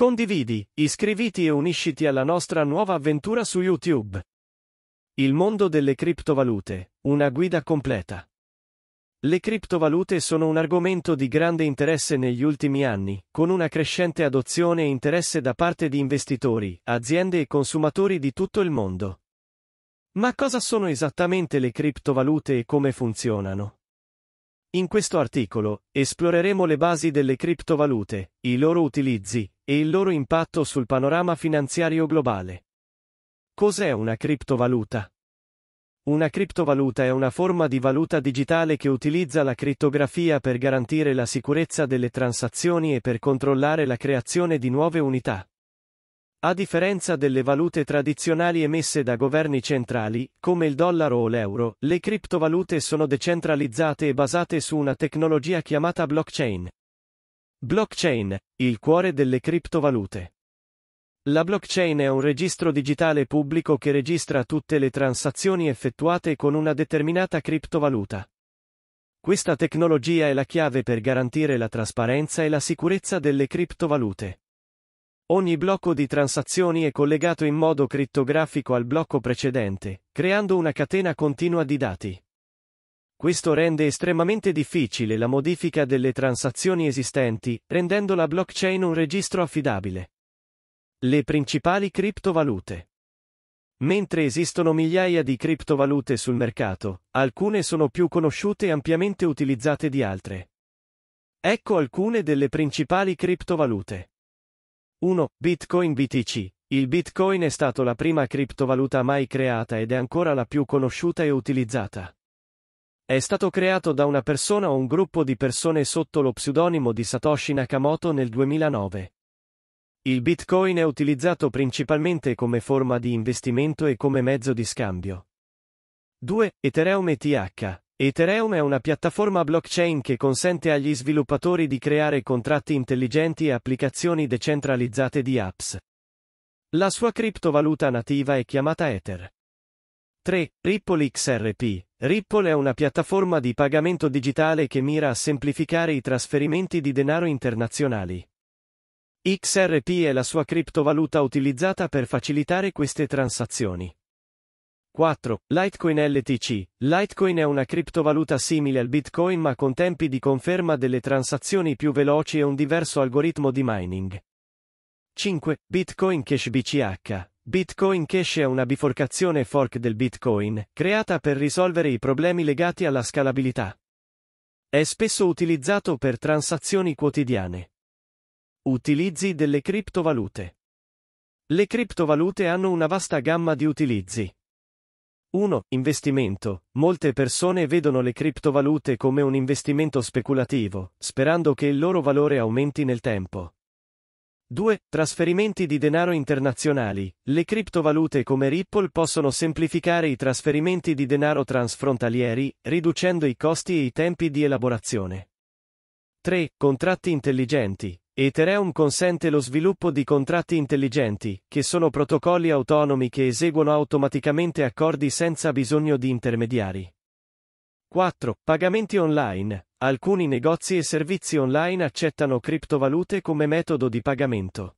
Condividi, iscriviti e unisciti alla nostra nuova avventura su YouTube. Il mondo delle criptovalute, una guida completa. Le criptovalute sono un argomento di grande interesse negli ultimi anni, con una crescente adozione e interesse da parte di investitori, aziende e consumatori di tutto il mondo. Ma cosa sono esattamente le criptovalute e come funzionano? In questo articolo esploreremo le basi delle criptovalute, i loro utilizzi, e il loro impatto sul panorama finanziario globale. Cos'è una criptovaluta? Una criptovaluta è una forma di valuta digitale che utilizza la criptografia per garantire la sicurezza delle transazioni e per controllare la creazione di nuove unità. A differenza delle valute tradizionali emesse da governi centrali, come il dollaro o l'euro, le criptovalute sono decentralizzate e basate su una tecnologia chiamata blockchain. Blockchain, il cuore delle criptovalute. La blockchain è un registro digitale pubblico che registra tutte le transazioni effettuate con una determinata criptovaluta. Questa tecnologia è la chiave per garantire la trasparenza e la sicurezza delle criptovalute. Ogni blocco di transazioni è collegato in modo crittografico al blocco precedente, creando una catena continua di dati. Questo rende estremamente difficile la modifica delle transazioni esistenti, rendendo la blockchain un registro affidabile. Le principali criptovalute. Mentre esistono migliaia di criptovalute sul mercato, alcune sono più conosciute e ampiamente utilizzate di altre. Ecco alcune delle principali criptovalute. 1. Bitcoin BTC. Il Bitcoin è stato la prima criptovaluta mai creata ed è ancora la più conosciuta e utilizzata. È stato creato da una persona o un gruppo di persone sotto lo pseudonimo di Satoshi Nakamoto nel 2009. Il Bitcoin è utilizzato principalmente come forma di investimento e come mezzo di scambio. 2. Ethereum ETH. Ethereum è una piattaforma blockchain che consente agli sviluppatori di creare contratti intelligenti e applicazioni decentralizzate di apps. La sua criptovaluta nativa è chiamata Ether. 3. Ripple XRP. Ripple è una piattaforma di pagamento digitale che mira a semplificare i trasferimenti di denaro internazionali. XRP è la sua criptovaluta utilizzata per facilitare queste transazioni. 4. Litecoin LTC. Litecoin è una criptovaluta simile al Bitcoin ma con tempi di conferma delle transazioni più veloci e un diverso algoritmo di mining. 5. Bitcoin Cash BCH. Bitcoin Cash è una biforcazione fork del Bitcoin, creata per risolvere i problemi legati alla scalabilità. È spesso utilizzato per transazioni quotidiane. Utilizzi delle criptovalute. Le criptovalute hanno una vasta gamma di utilizzi. 1. Investimento. Molte persone vedono le criptovalute come un investimento speculativo, sperando che il loro valore aumenti nel tempo. 2. Trasferimenti di denaro internazionali. Le criptovalute come Ripple possono semplificare i trasferimenti di denaro transfrontalieri, riducendo i costi e i tempi di elaborazione. 3. Contratti intelligenti. Ethereum consente lo sviluppo di contratti intelligenti, che sono protocolli autonomi che eseguono automaticamente accordi senza bisogno di intermediari. 4. Pagamenti online. Alcuni negozi e servizi online accettano criptovalute come metodo di pagamento.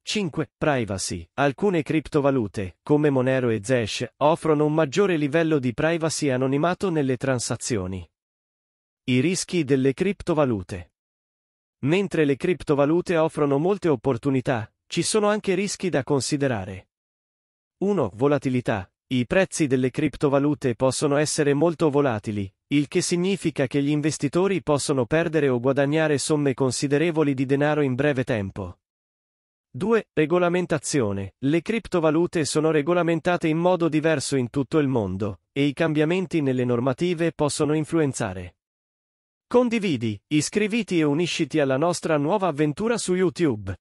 5. Privacy. Alcune criptovalute, come Monero e Zesh, offrono un maggiore livello di privacy e anonimato nelle transazioni. I rischi delle criptovalute. Mentre le criptovalute offrono molte opportunità, ci sono anche rischi da considerare. 1. Volatilità. I prezzi delle criptovalute possono essere molto volatili, il che significa che gli investitori possono perdere o guadagnare somme considerevoli di denaro in breve tempo. 2. Regolamentazione. Le criptovalute sono regolamentate in modo diverso in tutto il mondo, e i cambiamenti nelle normative possono influenzare. Condividi, iscriviti e unisciti alla nostra nuova avventura su YouTube.